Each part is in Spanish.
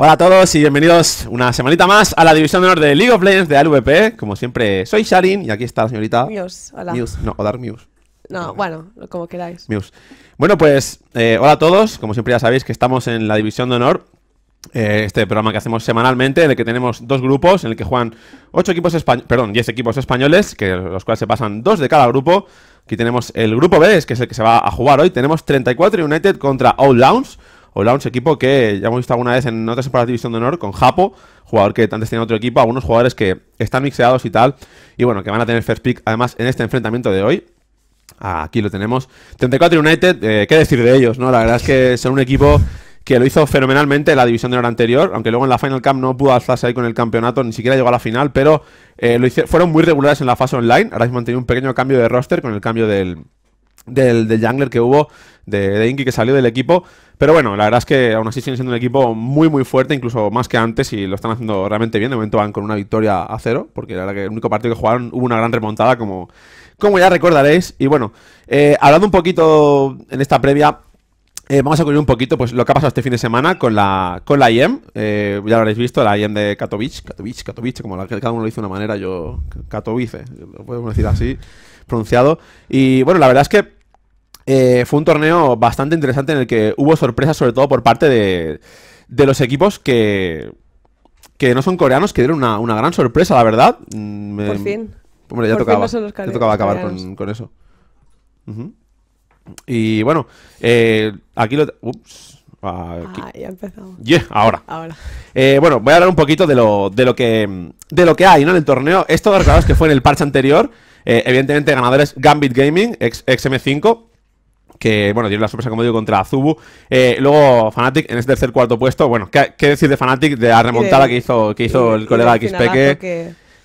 Hola a todos y bienvenidos una semanita más a la división de honor de League of Legends de LVP. Como siempre, soy Sharin y aquí está la señorita... Muse, hola. no, Odar Muse. No, bueno, como queráis. Bueno, pues, eh, hola a todos. Como siempre ya sabéis que estamos en la división de honor. Eh, este programa que hacemos semanalmente, en el que tenemos dos grupos, en el que juegan ocho equipos españoles, perdón, 10 equipos españoles, que los cuales se pasan dos de cada grupo. Aquí tenemos el grupo B, que es el que se va a jugar hoy. Tenemos 34 United contra Old Downs. Un equipo que ya hemos visto alguna vez en otras temporadas de División de Honor con Japo, jugador que antes tenía otro equipo, algunos jugadores que están mixeados y tal, y bueno, que van a tener first pick además en este enfrentamiento de hoy. Aquí lo tenemos. 34 United, eh, qué decir de ellos, ¿no? La verdad es que son un equipo que lo hizo fenomenalmente en la división de honor anterior, aunque luego en la Final Camp no pudo alzarse ahí con el campeonato, ni siquiera llegó a la final, pero eh, lo fueron muy regulares en la fase online. Ahora mismo han tenido un pequeño cambio de roster con el cambio del, del, del jungler que hubo, de, Inky que salió del equipo. Pero bueno, la verdad es que aún así siguen siendo un equipo muy muy fuerte, incluso más que antes, y lo están haciendo realmente bien. De momento van con una victoria a cero, porque la verdad que el único partido que jugaron hubo una gran remontada, como, como ya recordaréis. Y bueno, eh, hablando un poquito en esta previa, eh, vamos a cubrir un poquito pues, lo que ha pasado este fin de semana con la, con la IEM. Eh, ya lo habréis visto, la IEM de Katowice. Katowice, Katowice, como cada uno lo dice de una manera, yo. Katowice, lo podemos decir así pronunciado. Y bueno, la verdad es que eh, fue un torneo bastante interesante en el que hubo sorpresas, sobre todo por parte de, de los equipos que, que no son coreanos, que dieron una, gran sorpresa, la verdad. Mm, por fin. ya, tocaba, acabar con, eso. Y bueno, eh, aquí lo... Ups. Ah, ya empezamos. ahora. Eh, bueno, voy a hablar un poquito de lo, de lo que de lo que hay en el torneo. Esto, claro, que fue en el parche anterior. Eh, evidentemente, ganador Gambit Gaming, ex XM5 que, bueno, tiene la sorpresa, como digo, contra Azubu. Eh, luego, Fnatic en ese tercer cuarto puesto. Bueno, ¿qué, decir de Fnatic? De la remontada que hizo, que hizo el colega XP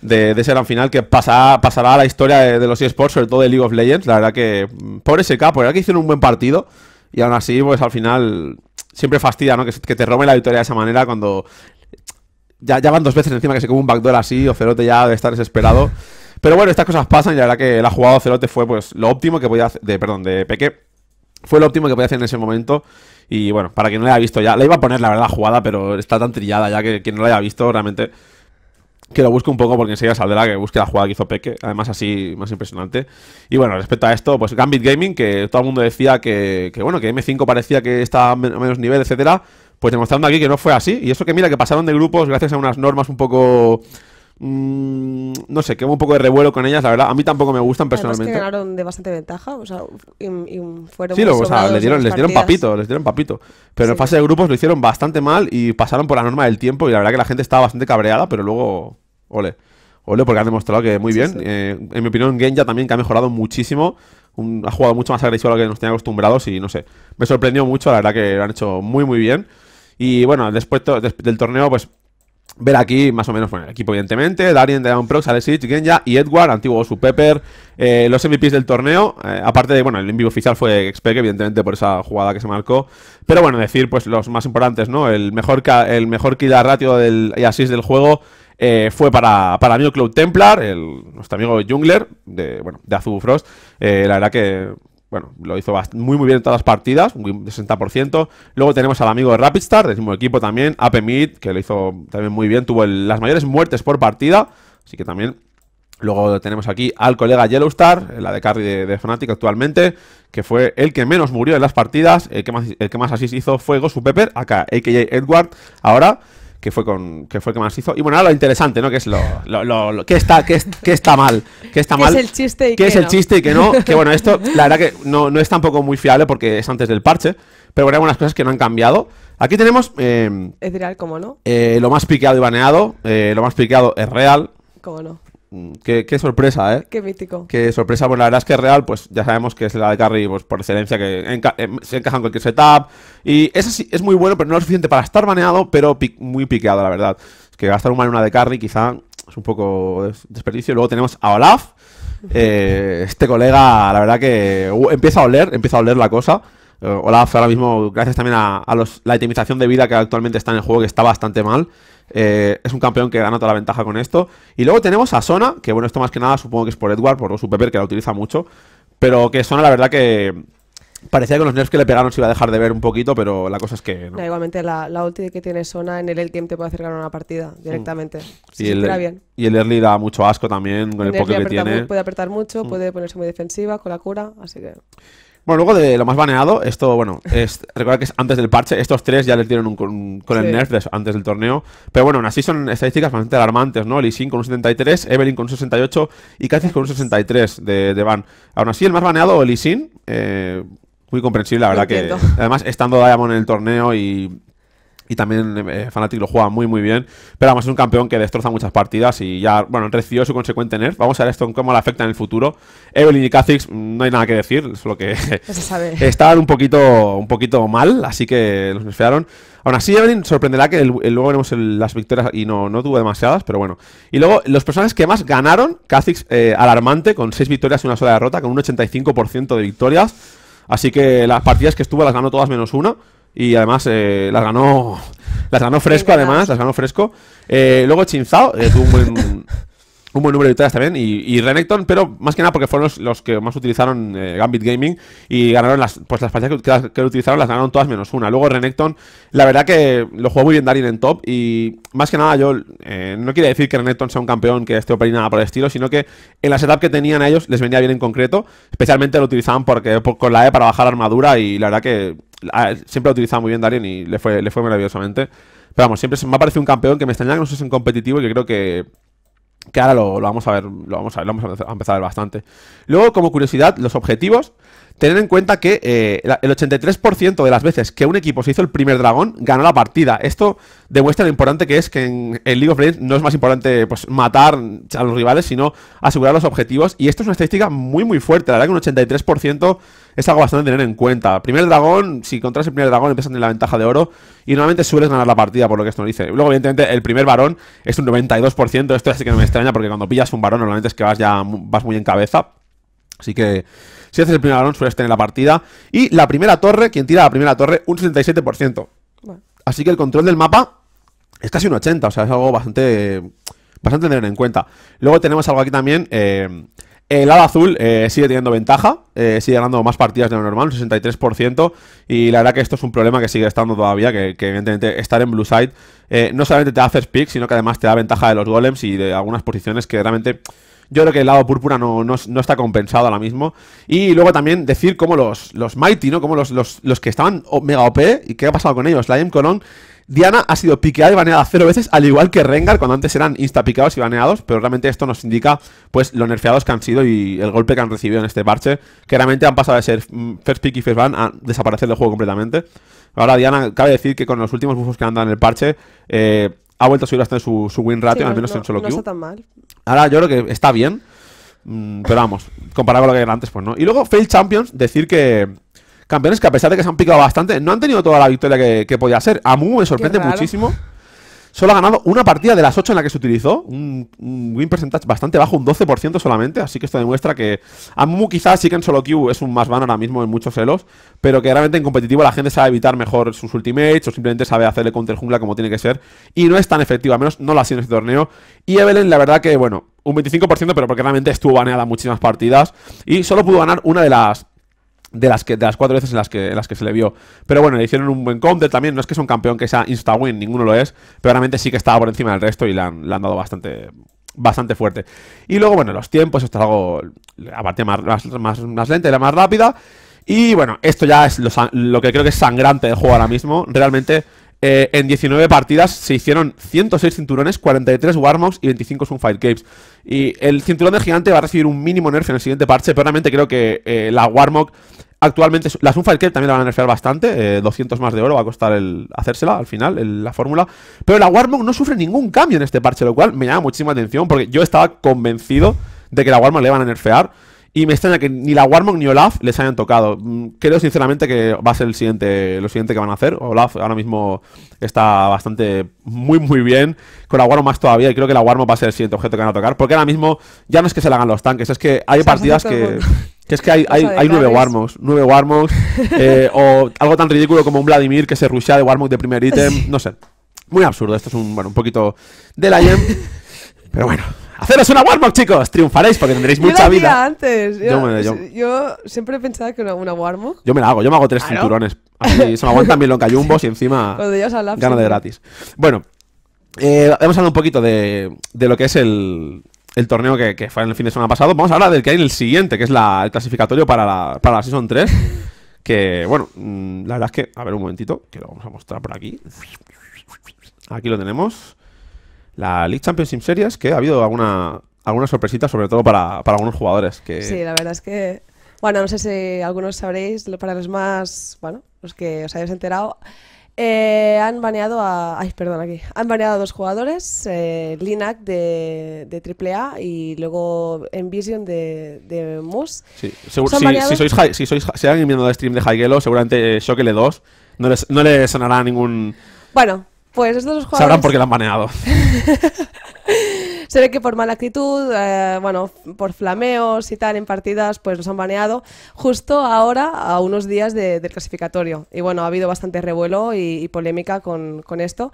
De, de, ese gran final que pasará, pasará a la historia de, los eSports, sobre todo de League of Legends. La verdad que, mm, pobre ese por verdad que hicieron un buen partido. Y aún así, pues al final, siempre fastidia, ¿no? Que, te roben la victoria de esa manera cuando. Ya, van dos veces encima que se come un backdoor así, Ferote ya de estar desesperado. Pero bueno, estas cosas pasan y la verdad que la jugada de Celote fue pues lo óptimo que podía hacer, de, perdón, de Peque, fue lo óptimo que podía hacer en ese momento. Y bueno, para quien no la haya visto ya, la iba a poner la verdad jugada, pero está tan trillada ya que quien no la haya visto realmente que lo busque un poco porque enseguida saldrá que busque la jugada que hizo Peque, además así más impresionante. Y bueno, respecto a esto, pues Gambit Gaming, que todo el mundo decía que, bueno, que M5 parecía que estaba a menos nivel, etcétera, pues demostrando aquí que no fue así. Y eso que mira que pasaron de grupos gracias a unas normas un poco Mm, no sé, quedó un poco de revuelo con ellas, la verdad. A mí tampoco me gustan personalmente. que ganaron de bastante ventaja, o sea, y, fueron. Sí, les dieron, papito, les dieron papito. Pero en fase de grupos lo hicieron bastante mal y pasaron por la norma del tiempo. Y la verdad que la gente estaba bastante cabreada, pero luego. Ole. Ole, porque han demostrado que muy bien. Eh, en mi opinión, Genja también, que ha mejorado muchísimo. ha jugado mucho más agresivo a lo que nos tenía acostumbrados y no sé. Me sorprendió mucho, la verdad que lo han hecho muy, muy bien. Y bueno, después del torneo, pues ver aquí más o menos bueno, el equipo, evidentemente. Darien, Deon Prox, Alesic, Genja y Edward, antiguo su Pepper. Eh, los MVPs del torneo, eh, aparte de, bueno, el MVP oficial fue xp evidentemente, por esa jugada que se marcó. Pero bueno, decir, pues los más importantes, ¿no? El mejor, el mejor kill ratio del, y del juego. Eh, fue para, para Claude Cloud Templar, el, nuestro amigo Jungler, de, bueno, de Frost. la verdad que bueno, lo hizo muy muy bien en todas las partidas, un 60%. Luego tenemos al amigo de Rapidstar, del mismo equipo también, APMID, que lo hizo también muy bien, tuvo las mayores muertes por partida, así que también Luego tenemos aquí al colega Yellowstar, la de carry de, Fnatic actualmente, que fue el que menos murió en las partidas, el que más, el que más hizo fue Gosu Pepper, acá AKJ Edward, ahora, que fue con que fue que más hizo. Y bueno, ahora lo interesante, ¿no? Que es lo, lo, lo, que está que, es, está mal, que está mal. ¿Qué es el chiste y que, es el chiste y que no, que bueno, esto la verdad que no, es tampoco muy fiable porque es antes del parche, pero bueno, hay algunas cosas que no han cambiado. Aquí tenemos eh, es real como no. Eh, lo más piqueado y baneado, eh, lo más piqueado es real. ¿Cómo no? Mm, qué, sorpresa, ¿eh? Qué mítico. Qué sorpresa. Bueno, pues la verdad es que es Real, pues ya sabemos que es la de Carry, pues por excelencia, que eh, se encaja en cualquier setup. Y eso sí, es muy bueno, pero no es suficiente para estar baneado, pero muy piqueado, la verdad. Es que gastar un man en una de Carry quizá es un poco desperdicio. Luego tenemos a Olaf. Eh, este colega, la verdad que empieza a oler, empieza a oler la cosa. Eh, Olaf ahora mismo, gracias también a, la itemización de vida que actualmente está en el juego, que está bastante mal. Eh, es un campeón que gana toda la ventaja con esto. Y luego tenemos a Sona, que bueno, esto más que nada supongo que es por Edward, por su Pepper, que la utiliza mucho. Pero que Sona, la verdad que, Parecía que los nerfs que le pegaron se iba a dejar de ver un poquito, pero la cosa es que. igualmente, la, la, ulti que tiene Sona en el el game te puede acercar a una partida mm. directamente. si bien. y el early da mucho asco también con el, poke que tiene. puede apretar mucho, mm. puede ponerse muy defensiva con la cura, así que. Bueno, luego de lo más baneado, esto, bueno, recuerda que es antes del parche. Estos tres ya les dieron un, con el nerf antes del torneo. Pero bueno, aún así son estadísticas bastante alarmantes, ¿no? Lee Sin con un 73, Evelyn con un 68 y Cassis con un 63 de, de ban. Aún así, el más baneado, Lee Sin, eh, muy comprensible, la verdad que. Además, estando Diamond en el torneo y y también eh, Fnatic lo juega muy muy bien. Pero además es un campeón que destroza muchas partidas. Y ya, bueno, recibió su consecuente nerf. Vamos a ver esto en cómo le afecta en el futuro. Evelyn y Kha'Zix, mm, no hay nada que decir. Es lo que estaban un poquito, un poquito mal. Así que los nerfearon. Aún así, Evelyn sorprenderá que luego veremos las victorias y no, no tuvo demasiadas, pero bueno. Y luego, los personajes que más ganaron, Kha'Zix eh, alarmante, con 6 victorias y una sola derrota, con un 85% de victorias. Así que las partidas que estuvo las ganó todas menos una. Y además eh, las ganó. Las ganó fresco, además, ganó fresco. Eh, luego Chinzao eh, tuvo un buen, número de victorias también. Y, Renekton, pero más que nada porque fueron los, que más utilizaron Gambit Gaming. Y ganaron las. Pues partidas que, que, utilizaron las ganaron todas menos una. Luego Renekton, la verdad que lo jugó muy bien Darin en top. Y más que nada, yo no quiero decir que Renekton sea un campeón que esté operando nada por el estilo, sino que en la setup que tenían a ellos les venía bien en concreto. Especialmente lo utilizaban porque con la E para bajar armadura. Y la verdad que Ah, siempre lo utilizado muy bien Darien y le fue, le fue maravillosamente. Pero vamos, siempre me ha parecido un campeón que me extraña que no en competitivo y que creo que, ahora lo, vamos a ver, lo vamos a ver, lo vamos a empezar a ver bastante. Luego, como curiosidad, los objetivos. Tener en cuenta que eh, el 83% de las veces que un equipo se hizo el primer dragón, ganó la partida. Esto demuestra lo importante que es que en, el League of Legends no es más importante pues, matar a los rivales, sino asegurar los objetivos. Y esto es una estadística muy, muy fuerte. La verdad que un 83% es algo bastante a tener en cuenta. Primer dragón, si contras el primer dragón, empiezas a tener la ventaja de oro. Y normalmente sueles ganar la partida, por lo que esto nos dice. Luego, evidentemente, el primer varón es un 92%. Esto es que no me extraña, porque cuando pillas un varón, normalmente es que vas ya vas muy en cabeza. Así que si haces el primer balón, sueles tener la partida. Y la primera torre, quien tira la primera torre, un 67%. Así que el control del mapa es casi un 80, o sea, es algo bastante, bastante tener en cuenta. Luego tenemos algo aquí también. Eh, el ala azul eh, sigue teniendo ventaja, eh, sigue ganando más partidas de lo normal, un 63%. Y la verdad que esto es un problema que sigue estando todavía, que, evidentemente estar en blue side no solamente te hace pick, sino que además te da ventaja de los golems y de algunas posiciones que realmente yo creo que el lado púrpura no, está compensado ahora mismo. Y luego también decir cómo los, los Mighty, ¿no? Como los, los, que estaban mega OP ¿eh? y qué ha pasado con ellos. La M, Colón. Diana ha sido piqueada y baneada cero veces, al igual que Rengar, cuando antes eran instapicados y baneados, pero realmente esto nos indica pues lo nerfeados que han sido y el golpe que han recibido en este parche, que realmente han pasado de ser mm, first pick y first ban a desaparecer del juego completamente. Ahora Diana, cabe decir que con los últimos buffos que han dado en el parche, eh, ha vuelto a subir hasta su, su win ratio, al menos en solo no Está tan mal. Ahora yo creo que está bien, mm, pero vamos, comparado con lo que era antes, pues no. Y luego Fail Champions, decir que campeones que a pesar de que se han picado bastante, no han tenido toda la victoria que, podía ser. Amu me sorprende muchísimo. Solo ha ganado una partida de las 8 en la que se utilizó. Un, win percentage bastante bajo, un 12% solamente. Así que esto demuestra que Amumu quizás sí que en solo queue es un más van ahora mismo en muchos celos. Pero que realmente en competitivo la gente sabe evitar mejor sus ultimates o simplemente sabe hacerle el jungla como tiene que ser. Y no es tan efectivo, al menos no lo ha sido en este torneo. Y Evelyn, la verdad que, bueno, un 25%, pero porque realmente estuvo baneada muchísimas partidas. Y solo pudo ganar una de las de las, que, de las cuatro veces en las, que, en las que se le vio. Pero bueno, le hicieron un buen counter también. No es que sea un campeón que sea instawin ninguno lo es. Pero realmente sí que estaba por encima del resto y le han, dado bastante, bastante fuerte. Y luego, bueno, los tiempos, esto es algo, la más, más, más, lenta y la más rápida. Y bueno, esto ya es lo, lo, que creo que es sangrante del juego ahora mismo. Realmente eh, en 19 partidas se hicieron 106 cinturones, 43 Warmogs y 25 sunfire Capes. Y el cinturón de gigante va a recibir un mínimo nerf en el siguiente parche, pero realmente creo que eh, la Warmog actualmente... La sunfire Cape también la van a nerfear bastante, 200 eh, más de oro va a costar el hacérsela al final, la fórmula. Pero la Warmog no sufre ningún cambio en este parche, lo cual me llama muchísima atención porque yo estaba convencido de que la Warmog le van a nerfear. Y me extraña que ni la Warmog ni Olaf les hayan tocado. Mm, creo sinceramente que va a ser el siguiente, lo siguiente que van a hacer. Olaf ahora mismo está bastante muy muy bien. Con la Warmog más todavía. Y creo que la Warmog va a ser el siguiente objeto que van a tocar. Porque ahora mismo ya no es que se la hagan los tanques, es que hay partidas que. Que es que hay, nueve Warmogs, nueve Warmogs, eh, o algo tan ridículo como un Vladimir que se rushea de Warmog de primer ítem, no sé. Muy absurdo, esto es un, bueno, un poquito de la gem, pero bueno, Haceros una warm-up, chicos. Triunfaréis porque tendréis mucha vida. Yo, siempre he pensado que una, warm Yo me la hago, yo me hago tres cinturones. Así se me aguantan bien los cayumbos y encima gana de gratis. Bueno, eh, hemos hablado un poquito de, lo que es el, torneo que, fue en el fin de semana pasado. Vamos a hablar del que hay en el siguiente, que es el clasificatorio para la, para la Season 3. que, bueno, mm, la verdad es que... A ver un momentito, que lo vamos a mostrar por aquí. Aquí lo tenemos la League Championship Series, que ha habido alguna, alguna sorpresita, sobre todo para, para algunos jugadores. Que... Sí, la verdad es que, bueno, no sé si algunos sabréis, para los más, bueno, los que os hayáis enterado, eh, han baneado a. Ay, perdón, aquí. Han baneado a dos jugadores, eh, Linac de, de, AAA y luego Envision de, de Moose. Sí, seguro. Si, si, sois, si sois si alguien viendo el stream de Haigelo, seguramente shock Shockle 2 no le no les sonará ningún. Bueno, pues estos jugadores... Sabrán por qué la han baneado. Se ve que por mala actitud, eh, bueno, por flameos y tal en partidas, pues los han baneado justo ahora, a unos días del clasificatorio. Y bueno, ha habido bastante revuelo y, polémica con, con esto.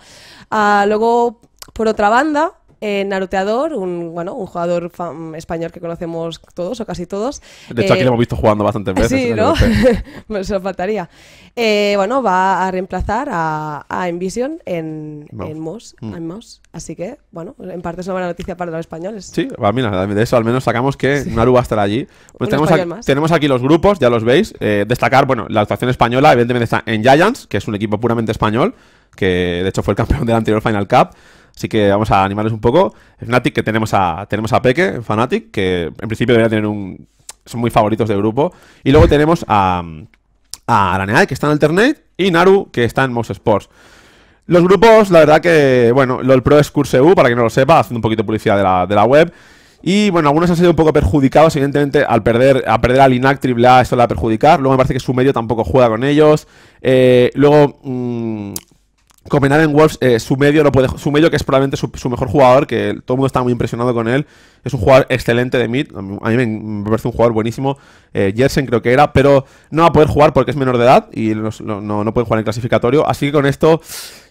Ah, luego, por otra banda, eh, Naruteador, un, bueno, un jugador mm, español que conocemos todos o casi todos. De hecho, aquí eh, lo hemos visto jugando bastante veces. Sí, ¿no? Me lo faltaría. Eh, bueno, va a reemplazar a, a Envision en, MOSS en en mm. Así que, bueno, en parte es una buena noticia para los españoles. Sí, de eso al menos sacamos que sí. Naru va a estar allí. Pues tenemos, aquí, tenemos, aquí, los grupos, ya los veis. Eh, destacar, bueno, la actuación española, evidentemente está en Giants, que es un equipo puramente español, que de hecho fue el campeón del anterior Final Cup. Así que vamos a animarles un poco. Fnatic, que tenemos a, tenemos a Peque, Fnatic, que en principio debería tener un. Son muy favoritos de grupo. Y luego tenemos a. A Araneai, que está en Alternate. Y Naru, que está en Mouse Sports. Los grupos, la verdad que. Bueno, el Pro es CurseU, para que no lo sepa, haciendo un poquito de publicidad de la, web. Y bueno, algunos han sido un poco perjudicados, evidentemente, al perder, a perder al INAC AAA, esto le va a perjudicar. Luego me parece que su medio tampoco juega con ellos. Eh, luego, mm, Copenhagen Wolves, eh, su medio lo puede, su medio que es probablemente su, mejor jugador, que todo el mundo está muy impresionado con él. Es un jugador excelente de mid, a mí, me, parece un jugador buenísimo. Eh, Jersen creo que era, pero no va a poder jugar porque es menor de edad y no, puede jugar en clasificatorio. Así que con esto,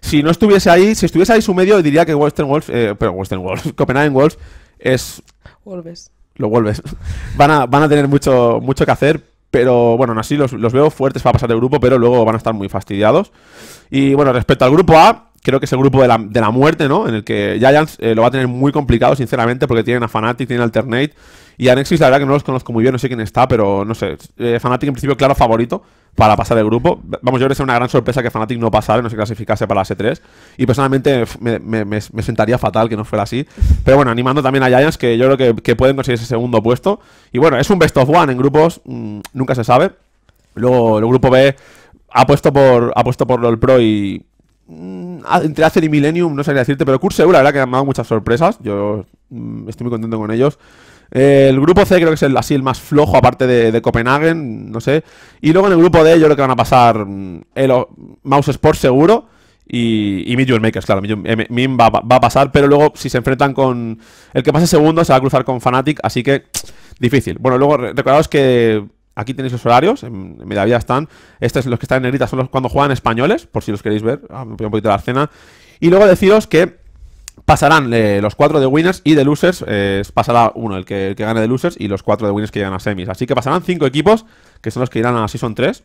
si no estuviese ahí, si estuviese ahí su medio, diría que Western Wolves, eh, pero Western Wolves, Copenhagen Wolves es. Wolves. Lo vuelves. Van a, van a tener mucho, mucho que hacer, pero bueno, aún así los, veo fuertes para pasar de grupo, pero luego van a estar muy fastidiados. Y bueno, respecto al grupo A, creo que es el grupo de la, muerte, ¿no? En el que Giants eh, lo va a tener muy complicado, sinceramente, porque tienen a Fnatic, tienen a Alternate. Y a Nexus, la verdad que no los conozco muy bien, no sé quién está, pero no sé. Eh, Fnatic, en principio, claro, favorito para pasar el grupo. Vamos, yo creo que es una gran sorpresa que Fnatic no pasara, no se clasificase para la S3. Y personalmente me, sentaría fatal que no fuera así. Pero bueno, animando también a Giants, que yo creo que, que pueden conseguir ese segundo puesto. Y bueno, es un best of one en grupos, mm, nunca se sabe. Luego, el grupo B puesto por, por LOL Pro y Mm, ah, entre Acer y Millennium, no sabría decirte, pero Curse la verdad que han dado muchas sorpresas. Yo mm, estoy muy contento con ellos. Eh, el grupo C creo que es el, así el más flojo, aparte de, de, Copenhagen, no sé. Y luego en el grupo D yo creo que van a pasar mm, el, Mouse Sport seguro y, y Makers, claro. Eh, Min va, va, a pasar, pero luego si se enfrentan con... El que pase segundo se va a cruzar con Fnatic, así que difícil. Bueno, luego recordados que Aquí tenéis los horarios, en, en están. Estos, los que están en negrita, son los cuando juegan españoles, por si los queréis ver, ah, un poquito la escena. Y luego deciros que pasarán eh, los cuatro de winners y de losers. Eh, pasará uno, el que, el gane de losers, y los cuatro de winners que llegan a semis. Así que pasarán cinco equipos, que son los que irán a Season 3,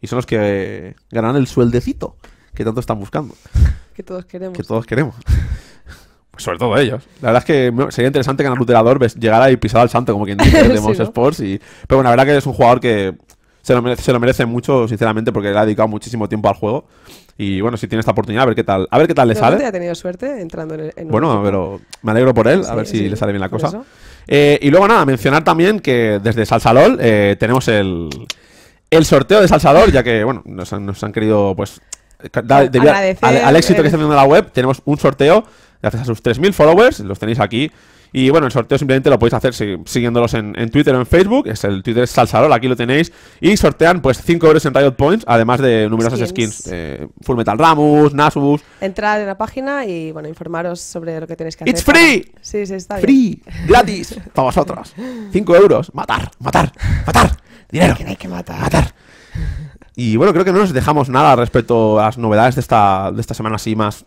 y son los que ganarán el sueldecito que tanto están buscando. Que todos queremos. Que todos queremos. Sobre todo ellos. La verdad es que sería interesante que en el llegara y pisara al santo, como quien dice, de tenemos Sports. Y... Pero bueno, la verdad que es un jugador que se lo, merece, se lo merece mucho, sinceramente, porque le ha dedicado muchísimo tiempo al juego. Y bueno, si tiene esta oportunidad, a ver qué tal, a ver qué tal le sale. ha tenido suerte entrando en, el, Bueno, pero me alegro por él, a ver si le sale bien la cosa. Eh, y luego nada, mencionar también que desde Salsalol eh, tenemos el, el sorteo de Salsador, ya que bueno, nos han, querido pues al éxito que está teniendo la web, tenemos un sorteo gracias a sus 3.000 followers, los tenéis aquí. Y bueno, el sorteo simplemente lo podéis hacer siguiéndolos en, Twitter o en Facebook. Es el Twitter es Salsarol, aquí lo tenéis. Y sortean pues 5 euros en Riot Points, además de numerosas skins. Full Metal Ramus, Nasus. entrar en la página y bueno, informaros sobre lo que tenéis que hacer. ¡It's free! Sí, sí, está free, ¡Free! ¡Gratis! para vosotros. 5 euros. Matar, matar, matar. Dinero. matar. Y bueno, creo que no nos dejamos nada respecto a las novedades de esta, de esta semana así más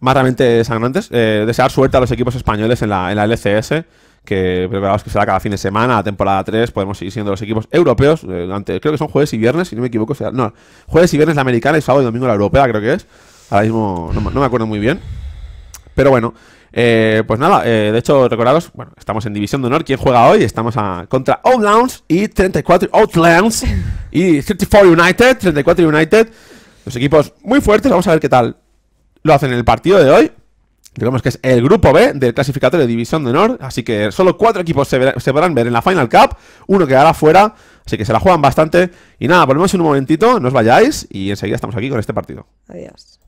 más realmente sangrantes. Eh, desear suerte a los equipos españoles en la, en LCS, que preparados que será cada fin de semana, temporada 3, podemos seguir siendo los equipos europeos, eh, creo que son jueves y viernes, si no me equivoco, no, jueves y viernes la americana y sábado y domingo la europea, creo que es. Ahora mismo no, me acuerdo muy bien. Pero bueno, eh, pues nada, de hecho, recordaros, bueno, estamos en División de Honor. ¿Quién juega hoy? Estamos contra Outlands y 34 Outlands y 34 United, 34 United. Los equipos muy fuertes, vamos a ver qué tal lo hacen en el partido de hoy. Digamos que es el grupo B del clasificatorio de División de Honor. Así que solo cuatro equipos se, podrán ver en la Final Cup. Uno quedará fuera. Así que se la juegan bastante. Y nada, volvemos en un momentito. No os vayáis. Y enseguida estamos aquí con este partido. Adiós.